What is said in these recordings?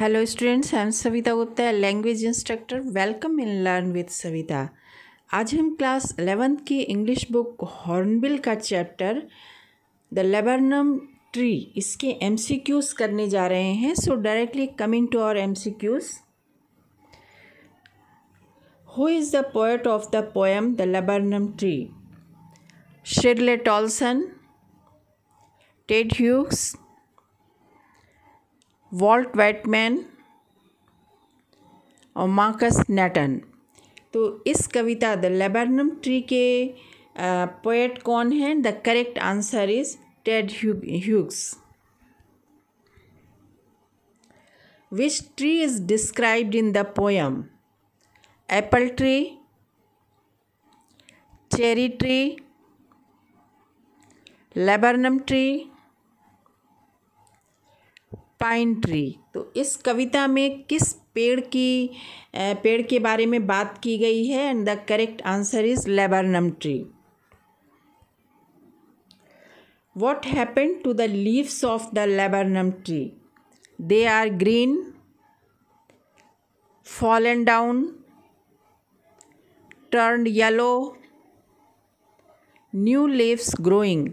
Hello students I am Savita Gupta language instructor welcome in learn with Savita आज हम class eleventh की English book Hornbill का chapter the laburnum tree इसके एम करने जा रहे हैं so directly coming to our quiz who is the poet of the poem the laburnum tree Shirley Toulson Ted Hughes Walt Whitman और Marcus Nathan तो इस कविता द लेबरनम ट्री के पोएट कौन हैं the correct answer is Ted Hughes which tree is described in the poem apple tree cherry tree laburnum tree pine tree तो इस कविता में किस पेड़ की पेड़ के बारे में बात की गई है and the correct answer is laburnum tree what happen to the leaves of the laburnum tree they are green fall and down turn yellow new leaves growing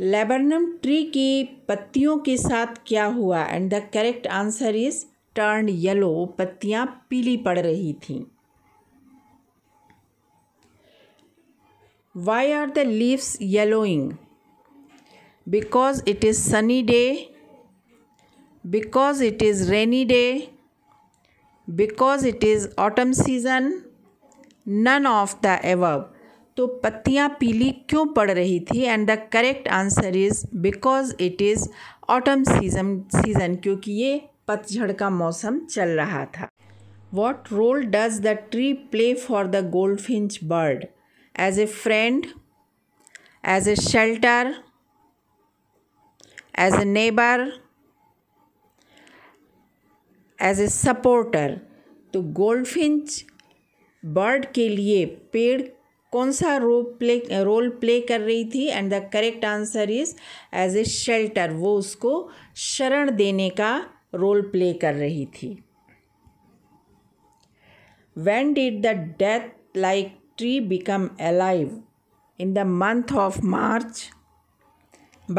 laburnum tree की पत्तियों के साथ क्या हुआ and the correct answer is turn yellow पत्तियाँ पीली पड़ रही थीं why are the leaves yellowing because it is sunny day because it is rainy day because it is autumn season none of the above तो पत्तियाँ पीली क्यों पड़ रही थी and the correct answer is because it is autumn season season क्योंकि ये पतझड़ का मौसम चल रहा था what role does the tree play for the goldfinch bird as a friend as a shelter as a neighbour as a supporter तो goldfinch bird के लिए पेड़ कौन सा रोल प्ले रोल प्ले कर रही थी and the correct answer is as a shelter वो उसको शरण देने का रोल प्ले कर रही थी when did the death like tree become alive in the month of March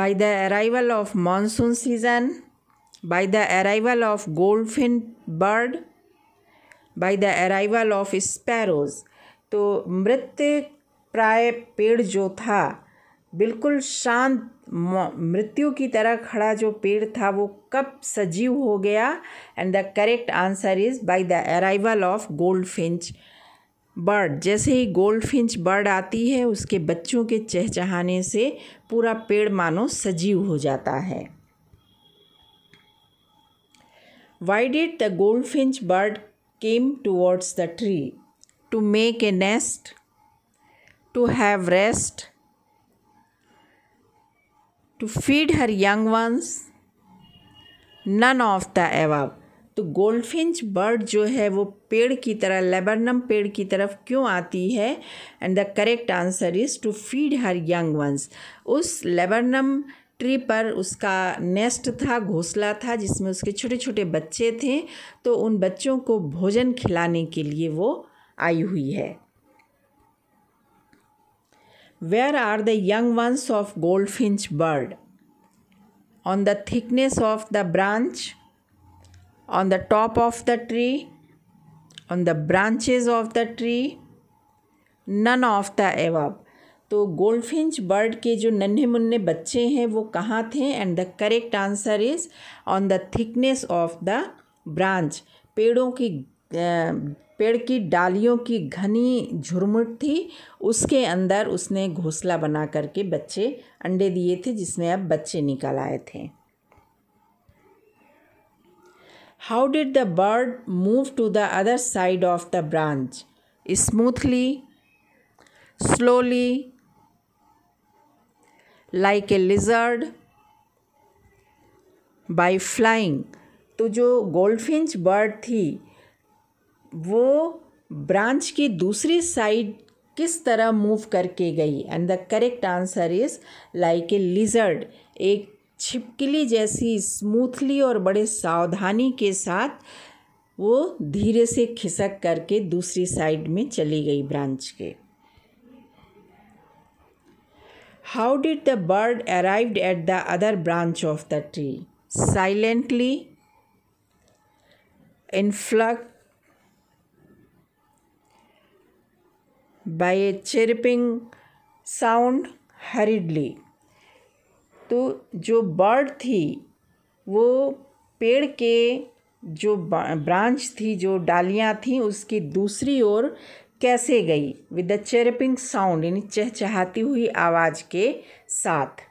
by the arrival of monsoon season by the arrival of goldfinch bird by the arrival of sparrows तो मृत प्राय पेड़ जो था बिल्कुल शांत मृत्यु की तरह खड़ा जो पेड़ था वो कब सजीव हो गया and the correct answer is by the arrival of goldfinch bird जैसे ही गोल्ड फिंच बर्ड आती है उसके बच्चों के चहचहाने से पूरा पेड़ मानो सजीव हो जाता है why did the goldfinch bird came towards the tree to make a nest, to have rest, to feed her young ones, none of the above. तो गोल्डफिंच बर्ड जो है वो पेड़ की तरह लेबरनम पेड़ की तरफ क्यों आती है and the correct answer is to feed her young ones उस लेबरनम ट्री पर उसका नेस्ट था घोंसला था जिसमें उसके छोटे छोटे बच्चे थे तो उन बच्चों को भोजन खिलाने के लिए वो आई हुई है where are the young ones of goldfinch bird on the thickness of the branch on the top of the tree on the branches of the tree none of the above तो goldfinch bird के जो नन्हे मुन्ने बच्चे हैं वो कहाँ थे and the correct answer is on the thickness of the branch पेड़ों की पेड़ की डालियों की घनी झुरमुट थी उसके अंदर उसने घोंसला बना करके बच्चे अंडे दिए थे जिसमें अब बच्चे निकल आए थे how did the bird move to the other side of the branch smoothly slowly like a lizard by flying तो जो गोल्डफिंच बर्ड थी वो ब्रांच की दूसरी साइड किस तरह मूव करके गई and the correct answer is like a lizard एक छिपकली जैसी स्मूथली और बड़े सावधानी के साथ वो धीरे से खिसक करके दूसरी साइड में चली गई ब्रांच के how did the bird arrived at the other branch of the tree silently in flight by a chirping sound hurriedly तो जो बर्ड थी वो पेड़ के जो ब्रांच थी जो डालियाँ थीं उसकी दूसरी ओर कैसे गई विद द चेरपिंग साउंड यानी चहचहाती हुई आवाज़ के साथ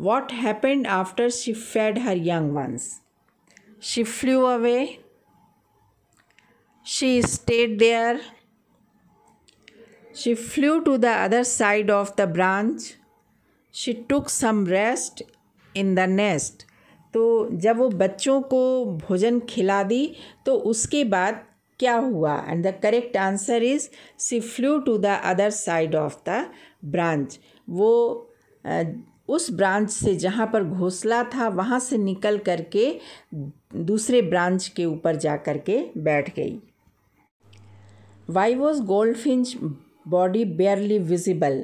what happened after she fed her young ones she flew away she stayed there. She flew to the other side of the branch. She took some rest in the nest. तो जब वो बच्चों को भोजन खिला दी तो उसके बाद क्या हुआ and the correct answer is she flew to the other side of the branch वो उस ब्रांच से जहाँ पर घोंसला था वहाँ से निकल करके दूसरे ब्रांच के ऊपर जा कर के बैठ गई Why was Goldfinch's body barely visible?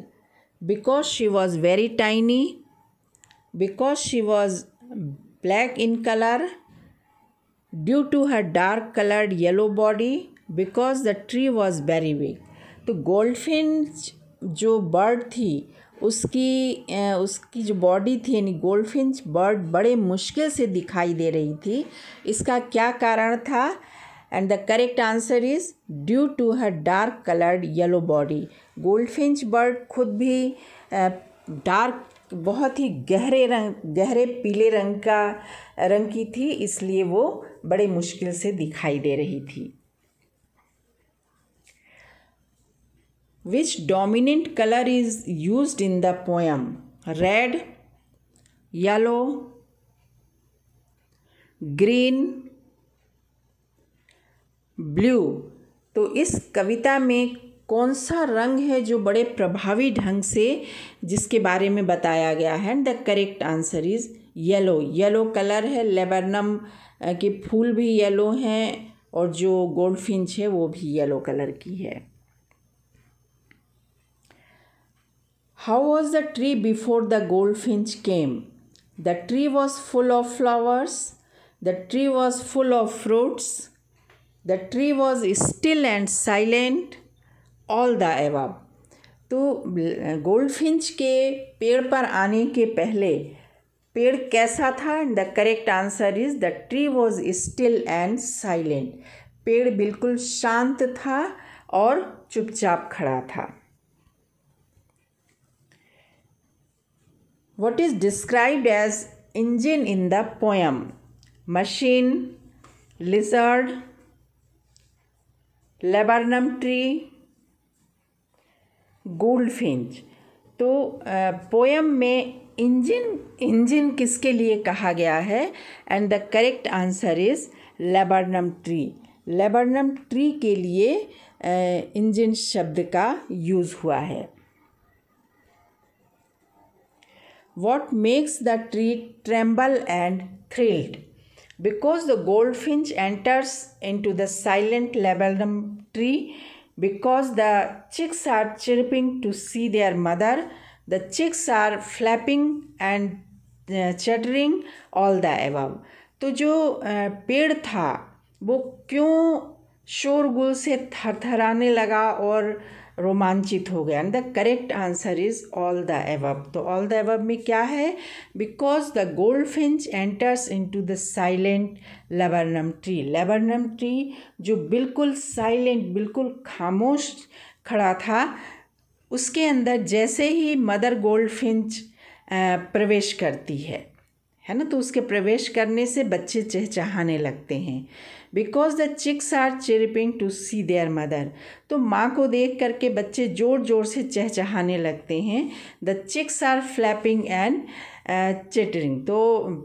Because she was very tiny, because she was black in color, due to her dark colored yellow body, because the tree was very weak. तो goldfinch जो bird थी उसकी उसकी जो body थी यानी goldfinch bird बड़े मुश्किल से दिखाई दे रही थी इसका क्या कारण था and the correct answer is due to her dark coloured yellow body goldfinch bird खुद भी डार्क बहुत ही गहरे रंग गहरे पीले रंग का रंग की थी इसलिए वो बड़े मुश्किल से दिखाई दे रही थी which dominant colour is use in the poem red yellow green blue तो इस कविता में कौन सा रंग है जो बड़े प्रभावी ढंग से जिसके बारे में बताया गया है the correct answer is yellow yellow colour है लेबरनम के फूल भी येलो हैं और जो गोल्ड फिंच है वो भी येलो कलर की है how was the tree before the goldfinch came the tree was full of flowers the tree was full of fruits the tree was still and silent all the above तो goldfinch के पेड़ पर आने के पहले पेड़ कैसा था the correct answer is the tree was still and silent पेड़ बिल्कुल शांत था और चुपचाप खड़ा था what is describe as engine in the poem machine lizard laburnum tree goldfinch तो पोयम में इंजिन इंजिन किसके लिए कहा गया है and the correct answer is laburnum tree laburnum tree के लिए इंजिन शब्द का यूज़ हुआ है what makes the tree tremble and thrilled because the goldfinch enters into the silent laburnum tree because the chicks are chirping to see their mother the chicks are flapping and chattering all the above तो जो पेड़ था वो क्यों शोरगुल से थरथराने लगा और रोमांचित हो गया and the correct answer is all the above तो ऑल द एवब में क्या है because the goldfinch enters to the silent laburnum tree laburnum tree जो बिल्कुल साइलेंट बिल्कुल खामोश खड़ा था उसके अंदर जैसे ही मदर गोल्ड फिंच प्रवेश करती है है ना तो उसके प्रवेश करने से बच्चे चहचहाने लगते हैं because the chicks are chirping to see their mother तो माँ को देख करके बच्चे ज़ोर ज़ोर से चहचहाने लगते हैं the chicks are flapping and chittering तो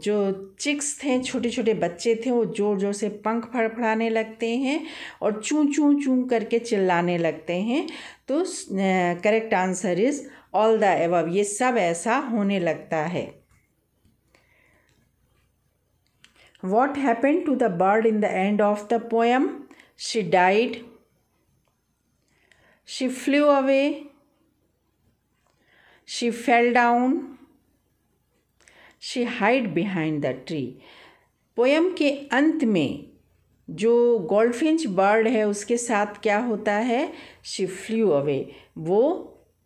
जो चिक्स थे छोटे छोटे बच्चे थे वो ज़ोर ज़ोर से पंख फड़फड़ाने लगते हैं और चूँ चूँ चूँ करके चिल्लाने लगते हैं तो correct answer is all the above ये सब ऐसा होने लगता है What happened to the bird in the end of the poem? She died. She flew away. She fell down. She hid behind the tree. poem के अंत में जो गोल्डफिंच बर्ड है उसके साथ क्या होता है शी फ्लू अवे वो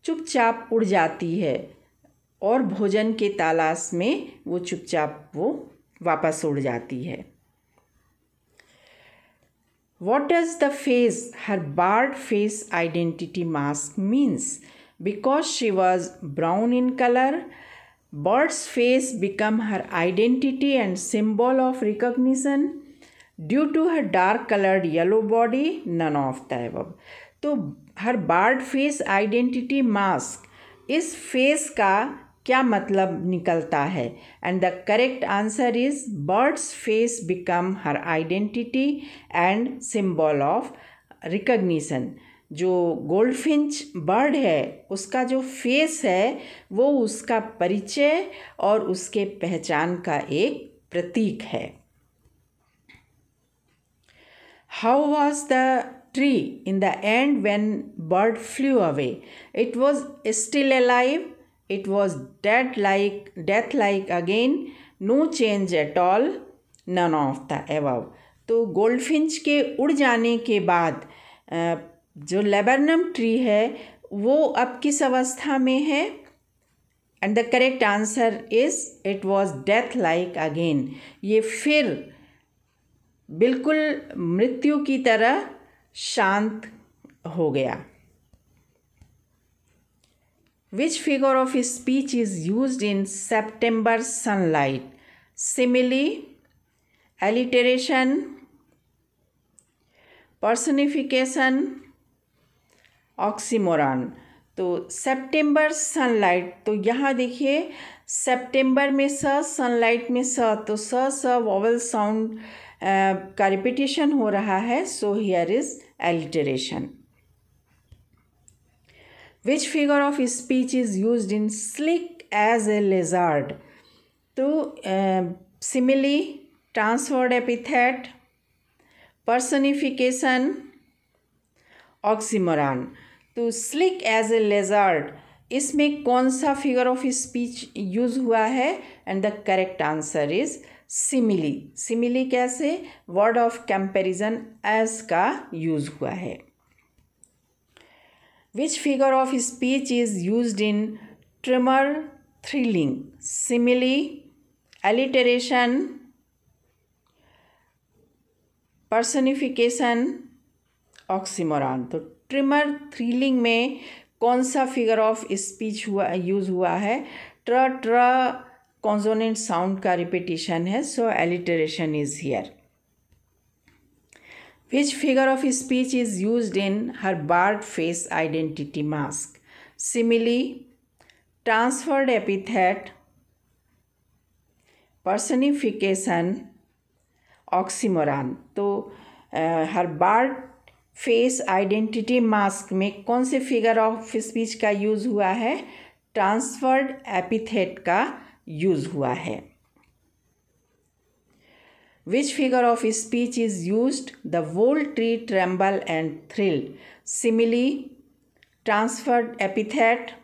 चुपचाप उड़ जाती है और भोजन के तलाश में वो चुपचाप वो वापस उड़ जाती है what does the face her bird face identity mask means because she was brown in colour birds face become her identity and symbol of recognition due to her dark coloured yellow body none of the above तो her bird face identity mask इस फेस का क्या मतलब निकलता है and the correct answer is birds face become her identity and symbol of recognition जो goldfinch bird है उसका जो फेस है वो उसका परिचय और उसके पहचान का एक प्रतीक है how was the in the end when bird bird away it was still still alive It was dead like death like again, no change at all, none of the above. तो गोल्डफिंच के उड़ जाने के बाद जो laburnum tree है वो अब किस अवस्था में है and the correct answer is it was death like again ये फिर बिल्कुल मृत्यु की तरह शांत हो गया Which figure of speech is used in September sunlight? Simile alliteration personification oxymoron तो सितंबर सनलाइट तो यहाँ देखिए सेप्टेम्बर में स सनलाइट में स तो स स वॉवल साउंड का रिपीटेशन हो रहा है so here is alliteration which figure of speech is use in slick as a lizard तो simile transferred epithet personification oxymoron तो स्लिक एज ए लेजार्ड इसमें कौन सा फिगर ऑफ स्पीच यूज हुआ है and the correct answer is simile simile कैसे word of comparison as का use हुआ है which figure of speech is use in tremor thrilling simile alliteration personification oxymoron तो ट्रिमर थ्रिलिंग में कौन सा फिगर ऑफ स्पीच हुआ यूज़ हुआ है ट्र ट्र कॉन्जोनेंट साउंड का रिपीटिशन है so alliteration is here Which figure of speech is used in her barred face identity mask? Simile, transferred epithet, personification, oxymoron तो her bird face identity mask में कौन से फिगर ऑफ स्पीच का use हुआ है transferred epithet का use हुआ है Which figure of speech is used? The whole tree tremble and thrill. Simile, transferred epithet,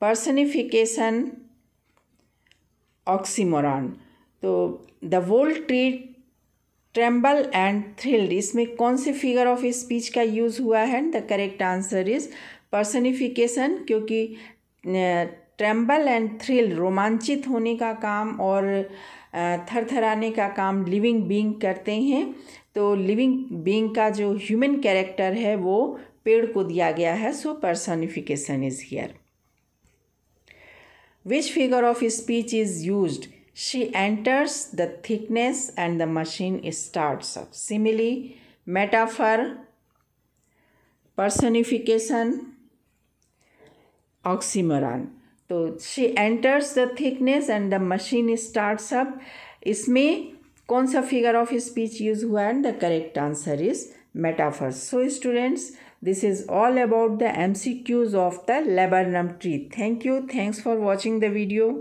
personification, oxymoron तो the whole tree tremble and thrilled इसमें कौन से फिगर ऑफ speech का use हुआ है The correct answer is personification क्योंकि uh, tremble and thrill रोमांचित होने का काम और uh, थरथराने का काम लिविंग बींग करते हैं तो लिविंग बींग का जो ह्यूमन कैरेक्टर है वो पेड़ को दिया गया है so personification is here which figure of speech is use she enters the thickness and the machine starts simile metaphor personification oxymoron तो she enters the thickness and the machine starts up इसमें कौन सा figure of speech use हुआ and the correct answer is metaphor. So students, this is all about the MCQs of the laburnum tree. Thank you. Thanks for watching the video.